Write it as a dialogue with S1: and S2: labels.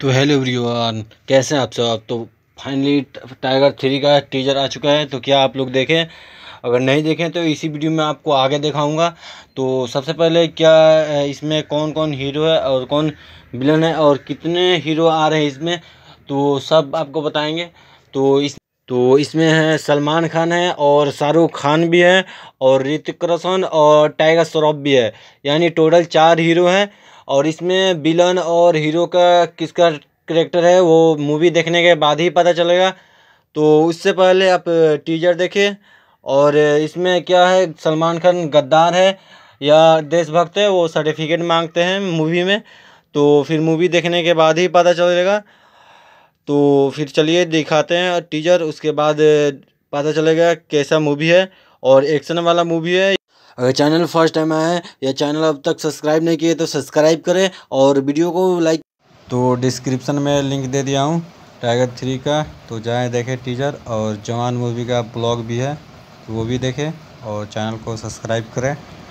S1: तो hello everyone कैसे हैं आप सब आप तो फाइनली टाइगर थ्री का टीजर आ चुका है तो क्या आप लोग देखें अगर नहीं देखें तो इसी वीडियो में आपको आगे दिखाऊंगा तो सबसे पहले क्या इसमें कौन कौन हीरो है और कौन विलन है और कितने हीरो आ रहे हैं इसमें तो सब आपको बताएंगे तो इस तो इसमें है सलमान खान है और शाहरुख खान भी है और ऋतिक रोशन और टाइगर श्रॉफ भी है यानी टोटल चार हीरो हैं और इसमें विलन और हीरो का किसका करेक्टर है वो मूवी देखने के बाद ही पता चलेगा तो उससे पहले आप टीजर देखिए और इसमें क्या है सलमान खान गद्दार है या देशभक्त है वो सर्टिफिकेट मांगते हैं मूवी में तो फिर मूवी देखने के बाद ही पता चलेगा तो फिर चलिए दिखाते हैं टीजर उसके बाद पता चलेगा कैसा मूवी है और एक्शन वाला मूवी है अगर चैनल फर्स्ट टाइम आए हैं या चैनल अब तक सब्सक्राइब नहीं किए तो सब्सक्राइब करें और वीडियो को लाइक
S2: तो डिस्क्रिप्शन में लिंक दे दिया हूँ टाइगर थ्री का तो जाएँ देखें टीजर और जवान मूवी का ब्लॉग भी है तो वो भी देखें और चैनल को सब्सक्राइब करें